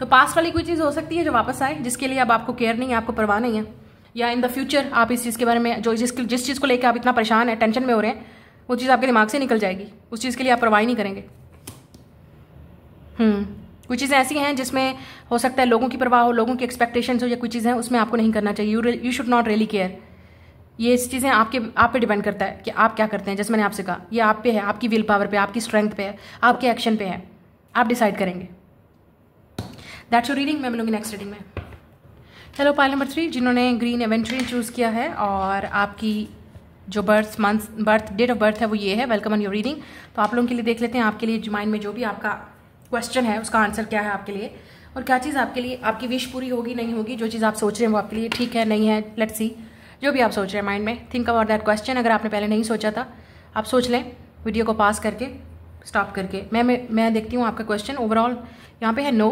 S1: तो पास्ट वाली कोई चीज़ हो सकती है जो वापस आए जिसके लिए अब आपको केयर नहीं है आपको परवाह नहीं है या इन द फ्यूचर आप इस चीज़ के बारे में जो जिस जिस चीज़ को लेकर आप इतना परेशान है टेंशन में हो रहे हैं वो चीज़ आपके दिमाग से निकल जाएगी उस चीज़ के लिए आप परवाह नहीं करेंगे हम्म। कुछ चीज़ें ऐसी हैं जिसमें हो सकता है लोगों की परवाह हो लोगों की एक्सपेक्टेशन हो या कुछ चीज़ें उसमें आपको नहीं करना चाहिए you you should not really care ये इस चीज़ें आपके आप पे डिपेंड करता है कि आप क्या करते हैं जैसे मैंने आपसे कहा ये आप पे है आपकी विल पावर पे आपकी स्ट्रेंथ पे है आपके एक्शन पे है आप डिसाइड करेंगे दैट्स योर रीडिंग मैं मिलूंगी नेक्स्ट रीडिंग में हेलो पाइल नंबर थ्री जिन्होंने ग्रीन एवेंट्री चूज़ किया है और आपकी जो birth month birth date of birth है वो ये है वेलकम ऑन योर रीडिंग तो आप लोगों के लिए देख लेते हैं आपके लिए माइंड में जो भी आपका क्वेश्चन है उसका आंसर क्या है आपके लिए और क्या चीज़ आपके लिए आपकी विश पूरी होगी नहीं होगी जो चीज़ आप सोच रहे हैं वो आपके लिए ठीक है नहीं है लेट्स सी जो भी आप सोच रहे हैं माइंड में थिंक अबाउट दैट क्वेश्चन अगर आपने पहले नहीं सोचा था आप सोच लें वीडियो को पास करके स्टॉप करके मैं मैं, देखती हूँ आपका क्वेश्चन ओवरऑल यहाँ पे है no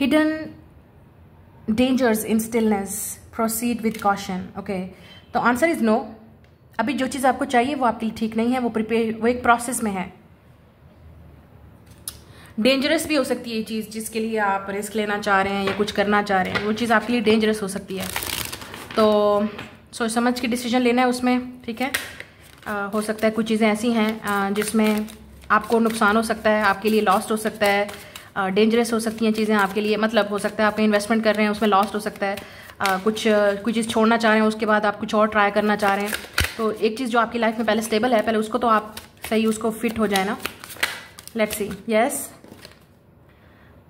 S1: hidden dangers in stillness proceed with caution okay तो आंसर इज़ नो अभी जो चीज़ आपको चाहिए वो आपके लिए ठीक नहीं है वो प्रिपेयर वो एक प्रोसेस में है डेंजरस भी हो सकती है ये चीज़ जिसके लिए आप रिस्क लेना चाह रहे हैं या कुछ करना चाह रहे हैं वो चीज़ आपके लिए डेंजरस हो सकती है तो सोच समझ के डिसीजन लेना है उसमें ठीक है आ, हो सकता है कुछ चीज़ें ऐसी हैं जिसमें आपको नुकसान हो सकता है आपके लिए लॉस्ट हो सकता है डेंजरस हो सकती हैं चीज़ें आपके लिए मतलब हो सकता है आप इन्वेस्टमेंट कर रहे हैं उसमें लॉस्ट हो सकता है आ, कुछ कुछ चीज़ छोड़ना चाह रहे हैं उसके बाद आप कुछ और ट्राई करना चाह रहे हैं तो एक चीज़ जो आपकी लाइफ में पहले स्टेबल है पहले उसको तो आप सही उसको फिट हो जाए ना let's see yes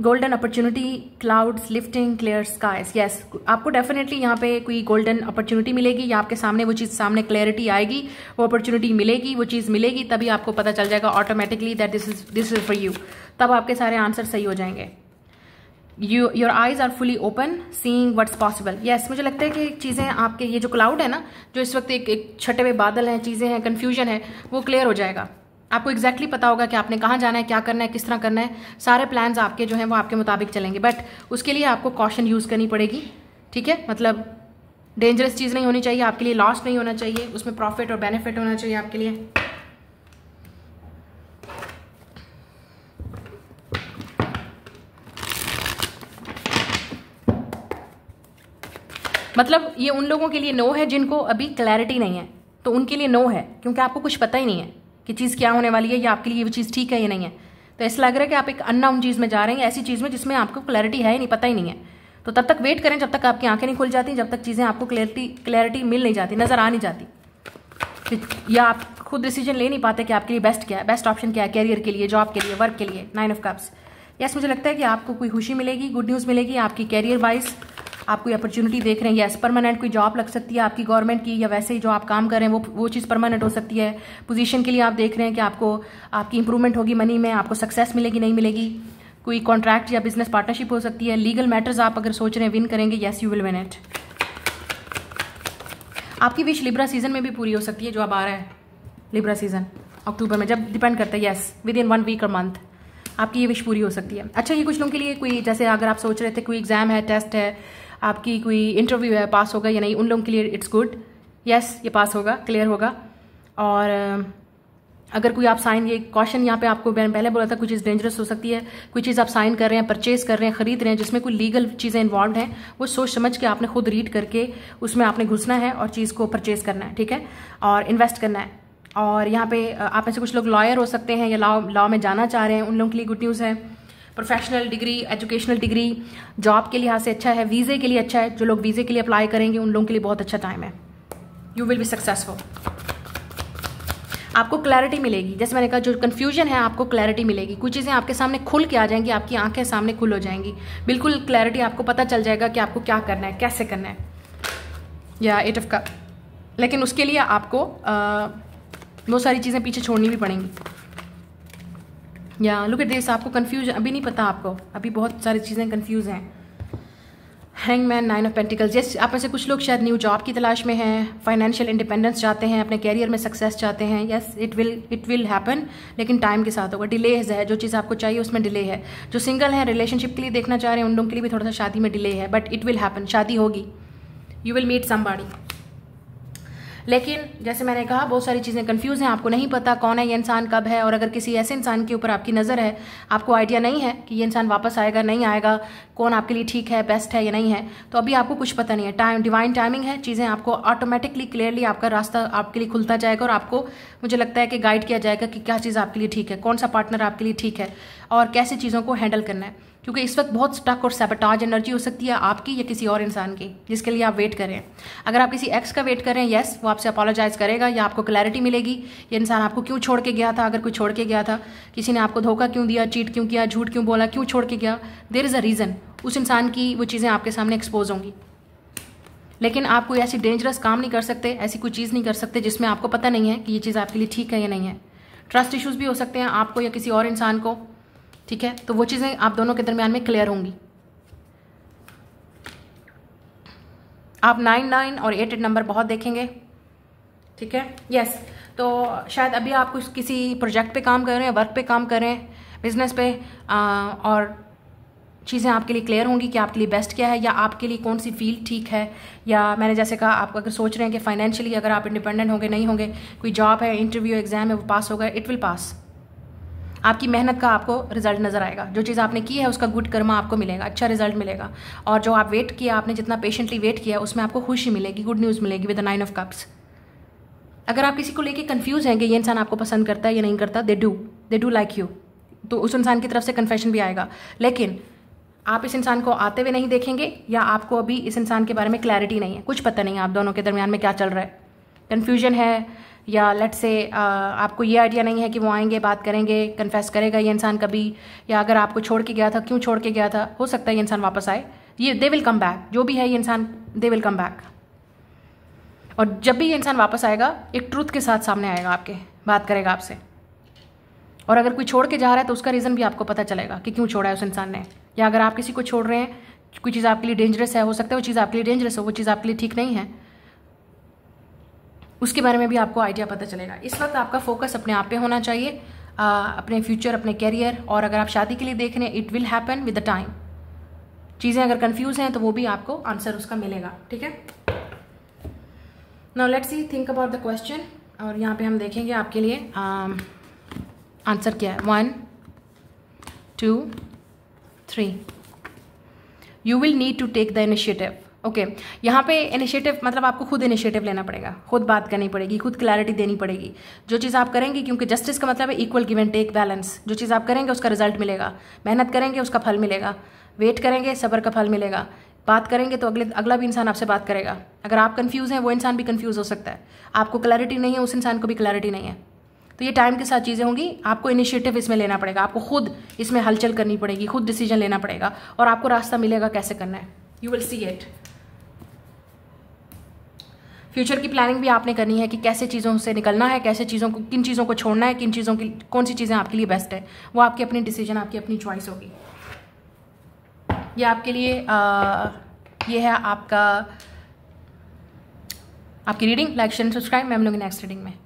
S1: golden opportunity clouds lifting clear skies yes आपको डेफिनेटली यहाँ पे कोई गोल्डन अपॉर्चुनिटी मिलेगी या आपके सामने वो चीज़ सामने क्लैरिटी आएगी वो अपॉर्चुनिटी मिलेगी वो चीज़ मिलेगी तभी आपको पता चल जाएगा automatically that this is this is for you तब आपके सारे आंसर सही हो जाएंगे you your eyes are fully open seeing what's possible yes मुझे लगता है कि चीज़ें आपके ये जो क्लाउड है ना जो इस वक्त एक, एक छठे हुए बादल हैं चीज़ें हैं कन्फ्यूजन है वो क्लियर हो जाएगा आपको एग्जैक्टली exactly पता होगा कि आपने कहाँ जाना है क्या करना है किस तरह करना है सारे प्लान्स आपके जो हैं वो आपके मुताबिक चलेंगे बट उसके लिए आपको कॉशन यूज़ करनी पड़ेगी ठीक है मतलब डेंजरस चीज़ नहीं होनी चाहिए आपके लिए लॉस नहीं होना चाहिए उसमें प्रॉफिट और बेनिफिट होना चाहिए आपके लिए मतलब ये उन लोगों के लिए नो है जिनको अभी क्लैरिटी नहीं है तो उनके लिए नो है क्योंकि आपको कुछ पता ही नहीं है कि चीज़ क्या होने वाली है या आपके लिए ये चीज़ ठीक है या नहीं है तो ऐसा लग रहा है कि आप एक अननाउन चीज़ में जा रहे हैं ऐसी चीज़ में जिसमें आपको क्लैरिटी है ही नहीं पता ही नहीं है तो तब तक वेट करें जब तक आपकी आंखें नहीं खुल जाती जब तक चीज़ें आपको क्लैरिटी क्लैरिटी मिल नहीं जाती नज़र आ नहीं जाती या आप खुद डिसीजन ले नहीं पाते कि आपके लिए बेस्ट क्या है बेस्ट ऑप्शन क्या है कैरियर के लिए जॉब के लिए वर्क के लिए नाइन ऑफ कप्स यस मुझे लगता है कि आपको कोई खुशी मिलेगी गुड न्यूज़ मिलेगी आपकी कैरियर वाइज आप कोई अपॉर्चुनिटी देख रहे हैं यस परमानेंट कोई जॉब लग सकती है आपकी गवर्नमेंट की या वैसे ही जो आप काम कर रहे हैं वो वो चीज़ परमानेंट हो सकती है पोजीशन के लिए आप देख रहे हैं कि आपको आपकी इंप्रूवमेंट होगी मनी में आपको सक्सेस मिलेगी नहीं मिलेगी कोई कॉन्ट्रैक्ट या बिजनेस पार्टनरशिप हो सकती है लीगल मैटर्स आप अगर सोच रहे हैं विन करेंगे yes you will win it आपकी विश लिब्रा सीजन में भी पूरी हो सकती है जो अब आ रहा है लिब्रा सीजन अक्टूबर में जब डिपेंड करता है yes within one week और मंथ आपकी ये विश पूरी हो सकती है अच्छा ये कुछ लोगों के लिए कोई जैसे अगर आप सोच रहे थे कोई एग्जाम है टेस्ट है आपकी कोई इंटरव्यू है पास होगा या नहीं उन लोगों के लिए इट्स गुड यस ये पास होगा क्लियर होगा और अगर कोई आप साइन ये कॉशन यहाँ पे आपको मैंने पहले बोला था कोई चीज़ डेंजरस हो सकती है कोई चीज़ आप साइन कर रहे हैं परचेज कर रहे हैं खरीद रहे हैं जिसमें कोई लीगल चीज़ें इन्वॉल्व हैं वो सोच समझ के आपने खुद रीड करके उसमें आपने घुसना है और चीज़ को परचेज करना है ठीक है और इन्वेस्ट करना है और यहाँ पे आप में से कुछ लोग लॉयर हो सकते हैं या लॉ लॉ में जाना चाह रहे हैं उन लोगों के लिए गुड न्यूज़ है professional degree educational degree job के लिहाज से अच्छा है वीज़े के लिए अच्छा है जो लोग वीज़े के लिए अप्लाई करेंगे उन लोगों के लिए बहुत अच्छा टाइम है यू विल बी सक्सेसफुल आपको क्लैरिटी मिलेगी जैसे मैंने कहा जो कन्फ्यूजन है आपको क्लैरिटी मिलेगी कुछ चीज़ें आपके सामने खुल के आ जाएंगी आपकी आंखें सामने खुल हो जाएंगी बिल्कुल क्लैरिटी आपको पता चल जाएगा कि आपको क्या करना है कैसे करना है या एट ऑफ का लेकिन उसके लिए आपको बहुत सारी चीज़ें पीछे छोड़नी भी पड़ेंगी या लुक एट दिस आपको कन्फ्यूज अभी नहीं पता आपको अभी बहुत सारी चीज़ें कन्फ्यूज़ हैं hang man nine of pentacles yes आप में से कुछ लोग शायद न्यू जॉब की तलाश में हैं फाइनेंशियल इंडिपेंडेंस चाहते हैं अपने कैरियर में सक्सेस चाहते हैं yes it will it will happen लेकिन टाइम के साथ होगा डिलेज है जो चीज़ आपको चाहिए उसमें डिले है जो सिंगल हैं रिलेशनशिप के लिए देखना चाह रहे हैं उन लोगों के लिए भी थोड़ा सा शादी में डिले है बट इट विल हैपन शादी होगी यू विल मीट बाड़ी लेकिन जैसे मैंने कहा बहुत सारी चीज़ें कन्फ्यूज़ हैं आपको नहीं पता कौन है ये इंसान कब है और अगर किसी ऐसे इंसान के ऊपर आपकी नज़र है आपको आइडिया नहीं है कि ये इंसान वापस आएगा नहीं आएगा कौन आपके लिए ठीक है बेस्ट है या नहीं है तो अभी आपको कुछ पता नहीं है टाइम डिवाइन टाइमिंग है चीज़ें आपको ऑटोमेटिकली क्लियरली आपका रास्ता आपके लिए खुलता जाएगा और आपको मुझे लगता है कि गाइड किया जाएगा कि क्या चीज़ आपके लिए ठीक है कौन सा पार्टनर आपके लिए ठीक है और कैसे चीज़ों को हैंडल करना है क्योंकि इस वक्त बहुत स्टक और सेबटाज एनर्जी हो सकती है आपकी या किसी और इंसान की जिसके लिए आप वेट करें अगर आप किसी एक्स का वेट करें येस वो आपसे अपोलोजाइज़ करेगा या आपको क्लैरिटी मिलेगी ये इंसान आपको क्यों छोड़ के गया था अगर कोई छोड़ के गया था किसी ने आपको धोखा क्यों दिया चीट क्यों किया झूठ क्यों बोला क्यों छोड़ के गया देर इज़ अ रीज़न उस इंसान की वो चीज़ें आपके सामने एक्सपोज होंगी लेकिन आप कोई ऐसी डेंजरस काम नहीं कर सकते ऐसी कोई चीज़ नहीं कर सकते जिसमें आपको पता नहीं है कि ये चीज़ आपके लिए ठीक है या नहीं है ट्रस्ट इश्यूज भी हो सकते हैं आपको या किसी और इंसान को ठीक है तो वो चीज़ें आप दोनों के दरमियान में क्लियर होंगी आप नाइन नाइन और एट एट नंबर बहुत देखेंगे ठीक है यस तो शायद अभी आप कुछ किसी प्रोजेक्ट पे काम कर रहे हैं वर्क पे काम कर रहे हैं बिजनेस पे आ, और चीज़ें आपके लिए क्लियर होंगी कि आपके लिए बेस्ट क्या है या आपके लिए कौन सी फील्ड ठीक है या मैंने जैसे कहा आप अगर सोच रहे हैं कि फाइनेंशियली अगर आप इंडिपेंडेंट होंगे नहीं होंगे कोई जॉब है इंटरव्यू एग्ज़ाम है वो पास होगा इट विल पास आपकी मेहनत का आपको रिजल्ट नज़र आएगा जो चीज़ आपने की है उसका गुड कर्मा आपको मिलेगा अच्छा रिजल्ट मिलेगा और जो आप वेट किया आपने जितना पेशेंटली वेट किया उसमें आपको खुशी मिलेगी गुड न्यूज़ मिलेगी विद नाइन ऑफ कप्स अगर आप किसी को लेके कन्फ्यूज़ हैं कि ये इंसान आपको पसंद करता है या नहीं करता they do they do like you तो उस इंसान की तरफ से कन्फेशन भी आएगा लेकिन आप इस इंसान को आते हुए नहीं देखेंगे या आपको अभी इस इंसान के बारे में क्लैरिटी नहीं है कुछ पता नहीं है आप दोनों के दरमियान में क्या चल रहा है कन्फ्यूजन है या लेट से uh, आपको ये आइडिया नहीं है कि वो आएंगे बात करेंगे कन्फेस करेगा ये इंसान कभी या अगर आपको छोड़ के गया था क्यों छोड़ के गया था हो सकता है ये इंसान वापस आए ये दे विल कम बैक जो भी है ये इंसान दे विल कम बैक और जब भी ये इंसान वापस आएगा एक ट्रूथ के साथ सामने आएगा आपके बात करेगा आपसे और अगर कोई छोड़ के जा रहा है तो उसका रीज़न भी आपको पता चलेगा कि क्यों छोड़ा है उस इंसान ने या अगर आप किसी को छोड़ रहे हैं कोई चीज़ आपके लिए डेंजरस है हो सकता है वो चीज़ आपके लिए डेंजरस हो वो चीज़ आपके लिए ठीक नहीं है उसके बारे में भी आपको आइडिया पता चलेगा इस वक्त आपका फोकस अपने आप पे होना चाहिए आ, अपने फ्यूचर अपने कैरियर और अगर आप शादी के लिए देख रहे हैं it will happen with the time चीज़ें अगर कन्फ्यूज हैं तो वो भी आपको आंसर उसका मिलेगा ठीक है now let's see think about the question और यहाँ पे हम देखेंगे आपके लिए आंसर um, क्या है one two three you will need to take the initiative okay okay. यहाँ पे इनिशिएटिव मतलब आपको खुद इनिशिएटिव लेना पड़ेगा खुद बात करनी पड़ेगी खुद क्लैरिटी देनी पड़ेगी जो चीज़ आप करेंगे क्योंकि जस्टिस का मतलब है इक्वल गिवन टेक बैलेंस जो चीज़ आप करेंगे उसका रिजल्ट मिलेगा मेहनत करेंगे उसका फल मिलेगा वेट करेंगे सबर का फल मिलेगा बात करेंगे तो अगले अगला भी इंसान आपसे बात करेगा अगर आप कन्फ्यूज़ हैं वो इंसान भी कन्फ्यूज़ हो सकता है आपको क्लैरिटी नहीं है उस इंसान को भी क्लैरिटी नहीं है तो ये टाइम के साथ चीज़ें होंगी आपको इनिशिएटिव इसमें लेना पड़ेगा आपको खुद इसमें हलचल करनी पड़ेगी खुद डिसीजन लेना पड़ेगा और आपको रास्ता मिलेगा कैसे करना है you will see it future की प्लानिंग भी आपने करनी है कि कैसे चीज़ों से निकलना है कैसे चीज़ों को किन चीज़ों को छोड़ना है किन चीज़ों की कौन सी चीज़ें आपके लिए बेस्ट है वो आपकी अपनी डिसीजन आपकी अपनी चॉइस होगी ये आपके लिए आ, ये है आपका आपकी reading like share subscribe ma'am लोग नेक्स्ट रीडिंग में